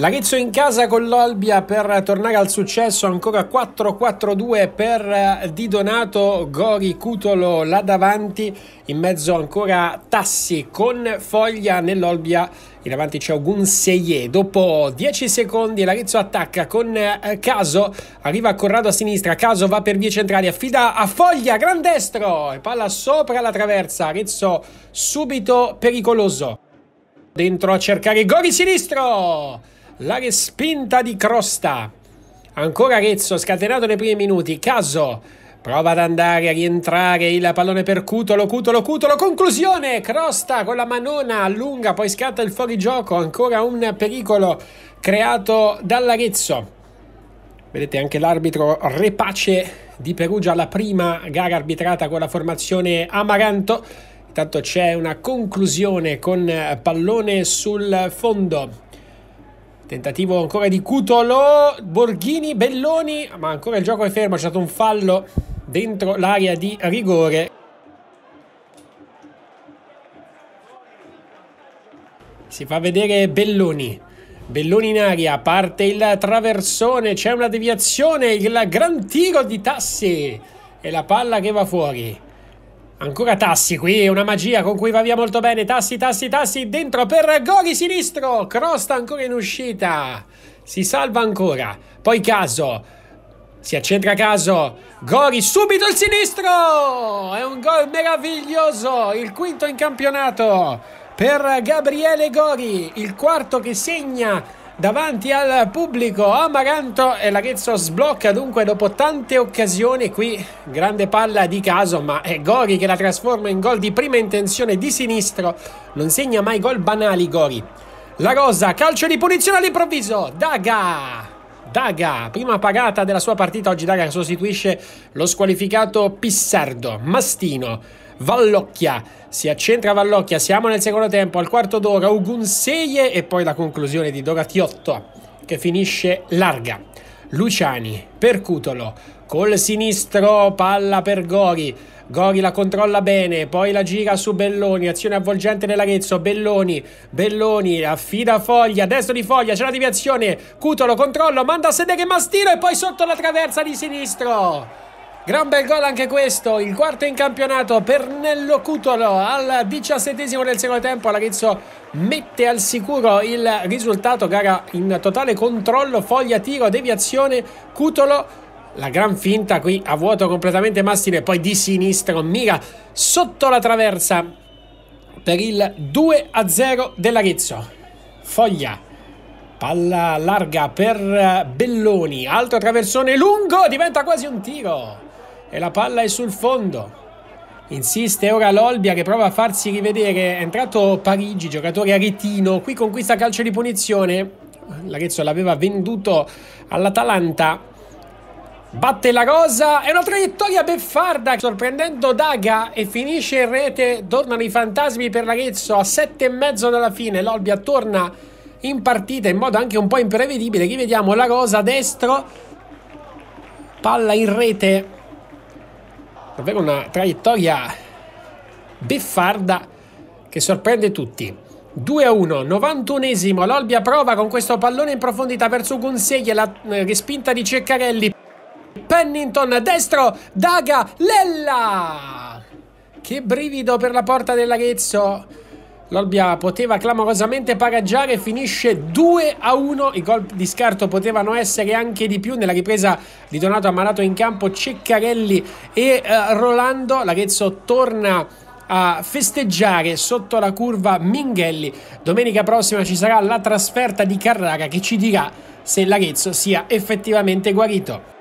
L'Arezzo in casa con l'Olbia per tornare al successo, ancora 4-4-2 per eh, Di Donato, Gori, Cutolo là davanti, in mezzo ancora Tassi con Foglia nell'Olbia, in avanti c'è Ogun Seye, dopo 10 secondi l'Arezzo attacca con eh, Caso, arriva Corrado a sinistra, Caso va per vie centrali, affida a Foglia, gran destro e palla sopra la traversa, Arezzo subito pericoloso. Dentro a cercare Gori sinistro! la respinta di Crosta. Ancora Arezzo, scatenato nei primi minuti, Caso prova ad andare a rientrare il pallone per Cutolo, Cutolo, Cutolo, conclusione, Crosta con la manona allunga, poi scatta il fuorigioco, ancora un pericolo creato dall'Arezzo. Vedete anche l'arbitro Repace di Perugia, alla prima gara arbitrata con la formazione Amaranto. Intanto c'è una conclusione con pallone sul fondo. Tentativo ancora di Cutolo, Borghini, Belloni, ma ancora il gioco è fermo, c'è stato un fallo dentro l'area di rigore. Si fa vedere Belloni. Belloni in aria, parte il traversone, c'è una deviazione, il gran tiro di Tassi e la palla che va fuori. Ancora Tassi qui, una magia con cui va via molto bene. Tassi, Tassi, Tassi, dentro per Gori sinistro. Crosta ancora in uscita. Si salva ancora. Poi Caso. Si accentra Caso. Gori subito il sinistro. È un gol meraviglioso. Il quinto in campionato per Gabriele Gori. Il quarto che segna davanti al pubblico Amaranto e l'Arezzo sblocca dunque dopo tante occasioni qui grande palla di caso ma è Gori che la trasforma in gol di prima intenzione di sinistro non segna mai gol banali Gori la Rosa calcio di punizione all'improvviso Daga Daga prima pagata della sua partita oggi Daga sostituisce lo squalificato Pissardo Mastino Vallocchia. Si accentra Vallocchia, siamo nel secondo tempo, al quarto d'ora Ugunseye e poi la conclusione di Doratiotto che finisce larga. Luciani, percutolo, col sinistro, palla per Gori. Gori la controlla bene, poi la gira su Belloni, azione avvolgente nell'Arezzo, Belloni, Belloni, affida Foglia, destro di Foglia, c'è la deviazione, Cutolo, controllo, manda a sedere Mastino e poi sotto la traversa di sinistro. Gran bel gol anche questo, il quarto in campionato per Nello Cutolo al diciassettesimo del secondo tempo. L'Arezzo mette al sicuro il risultato, gara in totale controllo, foglia, tiro, deviazione, Cutolo la gran finta qui a vuoto completamente Mastine, poi di sinistra mira sotto la traversa per il 2 0 dell'Arezzo. Foglia, palla larga per Belloni, altro traversone lungo, diventa quasi un tiro e la palla è sul fondo. Insiste ora l'Olbia che prova a farsi rivedere, è entrato Parigi, giocatore aretino, qui conquista calcio di punizione, l'Arezzo l'aveva venduto all'Atalanta, batte la Rosa, è una traiettoria beffarda, sorprendendo Daga e finisce in rete, tornano i fantasmi per l'Arezzo a sette e mezzo dalla fine, l'Olbia torna in partita in modo anche un po' imprevedibile, rivediamo la Rosa a destro, palla in rete davvero una traiettoria beffarda che sorprende tutti. 2 a 1, 91esimo, l'Olbia prova con questo pallone in profondità verso Gonseglie, la eh, respinta di Ceccarelli, Pennington, destro, Daga, Lella! Che brivido per la porta dell'Arezzo! L'Olbia poteva clamorosamente pareggiare finisce 2 a 1. I gol di scarto potevano essere anche di più. Nella ripresa di Donato Ammalato in campo Ceccarelli e uh, Rolando. L'Arezzo torna a festeggiare sotto la curva Minghelli. Domenica prossima ci sarà la trasferta di Carrara che ci dirà se l'Arezzo sia effettivamente guarito.